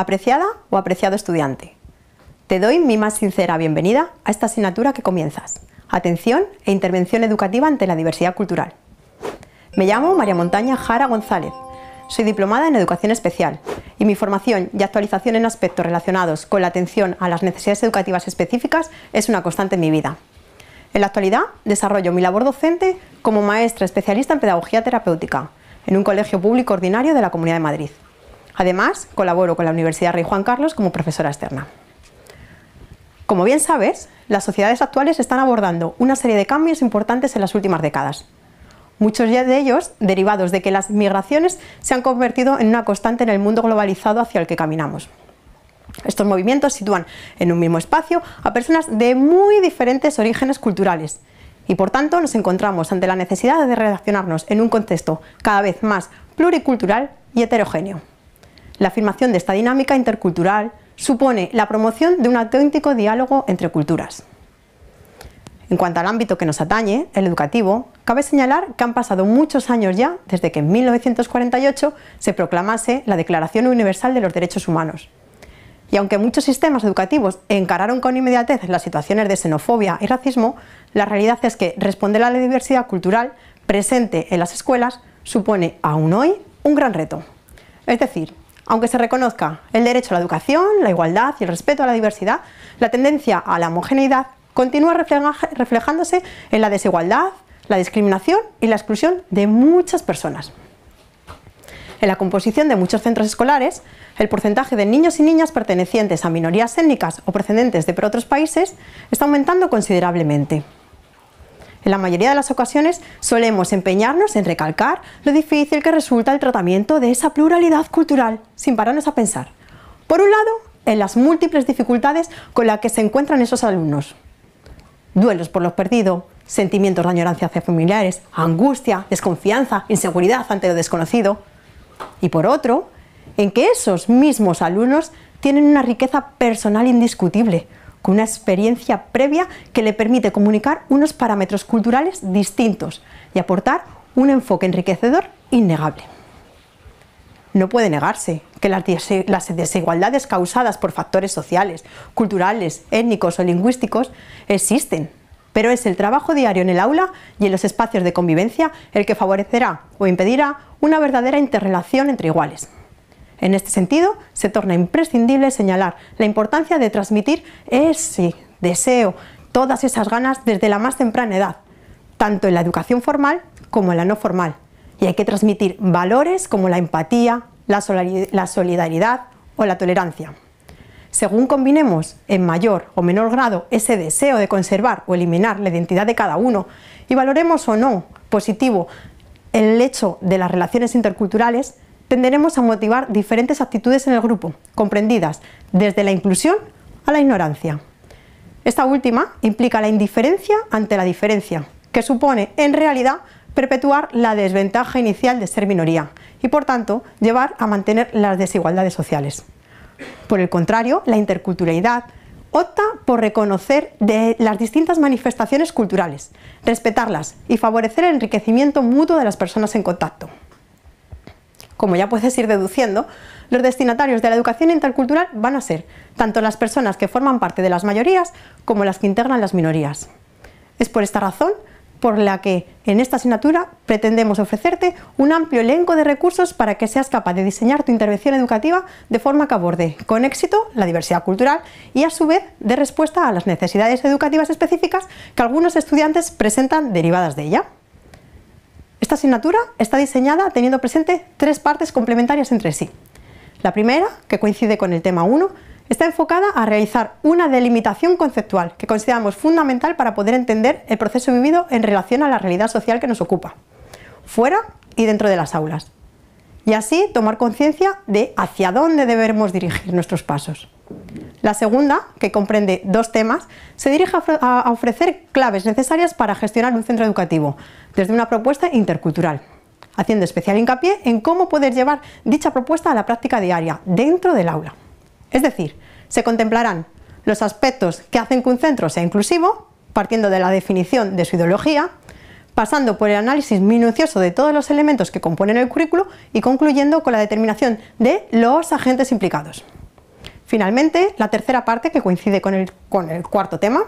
apreciada o apreciado estudiante. Te doy mi más sincera bienvenida a esta asignatura que comienzas, Atención e Intervención Educativa ante la Diversidad Cultural. Me llamo María Montaña Jara González, soy diplomada en Educación Especial y mi formación y actualización en aspectos relacionados con la atención a las necesidades educativas específicas es una constante en mi vida. En la actualidad desarrollo mi labor docente como maestra especialista en pedagogía terapéutica en un colegio público ordinario de la Comunidad de Madrid. Además, colaboro con la Universidad Rey Juan Carlos como profesora externa. Como bien sabes, las sociedades actuales están abordando una serie de cambios importantes en las últimas décadas, muchos de ellos derivados de que las migraciones se han convertido en una constante en el mundo globalizado hacia el que caminamos. Estos movimientos sitúan en un mismo espacio a personas de muy diferentes orígenes culturales y por tanto nos encontramos ante la necesidad de relacionarnos en un contexto cada vez más pluricultural y heterogéneo. La afirmación de esta dinámica intercultural supone la promoción de un auténtico diálogo entre culturas. En cuanto al ámbito que nos atañe, el educativo, cabe señalar que han pasado muchos años ya desde que en 1948 se proclamase la Declaración Universal de los Derechos Humanos. Y aunque muchos sistemas educativos encararon con inmediatez las situaciones de xenofobia y racismo, la realidad es que responder a la diversidad cultural presente en las escuelas supone aún hoy un gran reto. Es decir, aunque se reconozca el derecho a la educación, la igualdad y el respeto a la diversidad, la tendencia a la homogeneidad continúa reflejándose en la desigualdad, la discriminación y la exclusión de muchas personas. En la composición de muchos centros escolares, el porcentaje de niños y niñas pertenecientes a minorías étnicas o procedentes de otros países está aumentando considerablemente. En la mayoría de las ocasiones solemos empeñarnos en recalcar lo difícil que resulta el tratamiento de esa pluralidad cultural, sin pararnos a pensar. Por un lado, en las múltiples dificultades con las que se encuentran esos alumnos. Duelos por lo perdido, sentimientos de añorancia hacia familiares, angustia, desconfianza, inseguridad ante lo desconocido. Y por otro, en que esos mismos alumnos tienen una riqueza personal indiscutible, con una experiencia previa que le permite comunicar unos parámetros culturales distintos y aportar un enfoque enriquecedor innegable. No puede negarse que las desigualdades causadas por factores sociales, culturales, étnicos o lingüísticos existen, pero es el trabajo diario en el aula y en los espacios de convivencia el que favorecerá o impedirá una verdadera interrelación entre iguales. En este sentido, se torna imprescindible señalar la importancia de transmitir ese deseo, todas esas ganas desde la más temprana edad, tanto en la educación formal como en la no formal. Y hay que transmitir valores como la empatía, la solidaridad o la tolerancia. Según combinemos en mayor o menor grado ese deseo de conservar o eliminar la identidad de cada uno y valoremos o no positivo el hecho de las relaciones interculturales, tendremos a motivar diferentes actitudes en el grupo, comprendidas desde la inclusión a la ignorancia. Esta última implica la indiferencia ante la diferencia, que supone en realidad perpetuar la desventaja inicial de ser minoría y por tanto llevar a mantener las desigualdades sociales. Por el contrario, la interculturalidad opta por reconocer las distintas manifestaciones culturales, respetarlas y favorecer el enriquecimiento mutuo de las personas en contacto como ya puedes ir deduciendo, los destinatarios de la educación intercultural van a ser tanto las personas que forman parte de las mayorías como las que integran las minorías. Es por esta razón por la que en esta asignatura pretendemos ofrecerte un amplio elenco de recursos para que seas capaz de diseñar tu intervención educativa de forma que aborde con éxito la diversidad cultural y a su vez dé respuesta a las necesidades educativas específicas que algunos estudiantes presentan derivadas de ella. Esta asignatura está diseñada teniendo presente tres partes complementarias entre sí. La primera, que coincide con el tema 1, está enfocada a realizar una delimitación conceptual que consideramos fundamental para poder entender el proceso vivido en relación a la realidad social que nos ocupa, fuera y dentro de las aulas, y así tomar conciencia de hacia dónde debemos dirigir nuestros pasos. La segunda, que comprende dos temas, se dirige a ofrecer claves necesarias para gestionar un centro educativo, desde una propuesta intercultural, haciendo especial hincapié en cómo poder llevar dicha propuesta a la práctica diaria, dentro del aula. Es decir, se contemplarán los aspectos que hacen que un centro sea inclusivo, partiendo de la definición de su ideología, pasando por el análisis minucioso de todos los elementos que componen el currículo y concluyendo con la determinación de los agentes implicados. Finalmente, la tercera parte, que coincide con el, cuarto tema,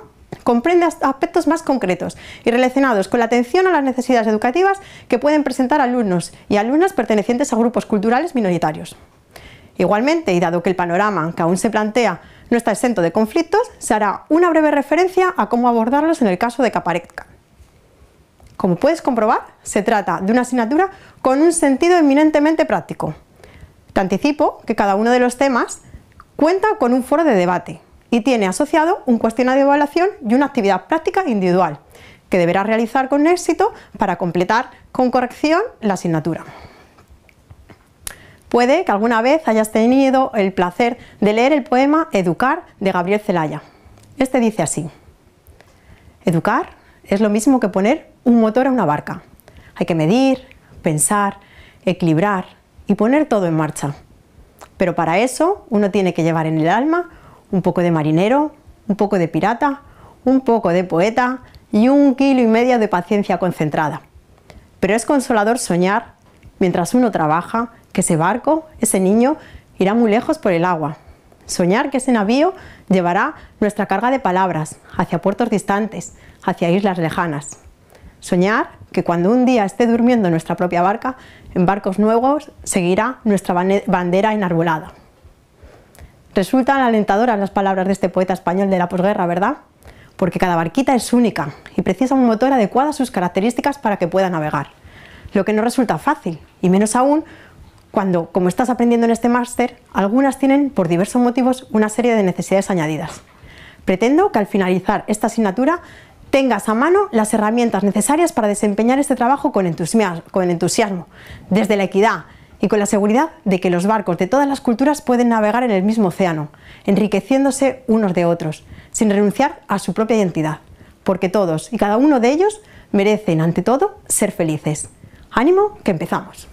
comprende aspectos más concretos y relacionados con la atención a las necesidades educativas que pueden presentar alumnos y alumnas pertenecientes a grupos culturales minoritarios. Igualmente, y dado que el panorama que aún se plantea no está exento de conflictos, se hará una breve referencia a cómo abordarlos en el caso de que Como puedes comprobar, se trata de una asignatura con un sentido eminentemente práctico. Te anticipo que cada uno de los temas Cuenta con un foro de debate y tiene asociado un cuestionario de evaluación y una actividad práctica individual que deberá realizar con éxito para completar con corrección la asignatura. Puede que alguna vez hayas tenido el placer de leer el poema Educar de Gabriel Celaya. Este dice así: Educar es lo mismo que poner un motor a una barca. Hay que medir, pensar, equilibrar y poner todo en marcha. Pero para eso uno tiene que llevar en el alma un poco de marinero, un poco de pirata, un poco de poeta y un kilo y medio de paciencia concentrada. Pero es consolador soñar, mientras uno trabaja, que ese barco, ese niño, irá muy lejos por el agua. Soñar que ese navío llevará nuestra carga de palabras hacia puertos distantes, hacia islas lejanas. Soñar que cuando un día esté durmiendo nuestra propia barca, en barcos nuevos seguirá nuestra bandera enarbolada. Resultan alentadoras las palabras de este poeta español de la posguerra, ¿verdad? Porque cada barquita es única y precisa un motor adecuado a sus características para que pueda navegar, lo que no resulta fácil, y menos aún cuando, como estás aprendiendo en este máster, algunas tienen, por diversos motivos, una serie de necesidades añadidas. Pretendo que al finalizar esta asignatura tengas a mano las herramientas necesarias para desempeñar este trabajo con entusiasmo, entusiasmo desde la equidad, y con la seguridad de que los barcos de todas las culturas pueden navegar en el mismo océano, enriqueciéndose unos de otros, sin renunciar a su propia identidad, porque todos y cada uno de ellos merecen, ante todo, ser felices. Ánimo, que empezamos.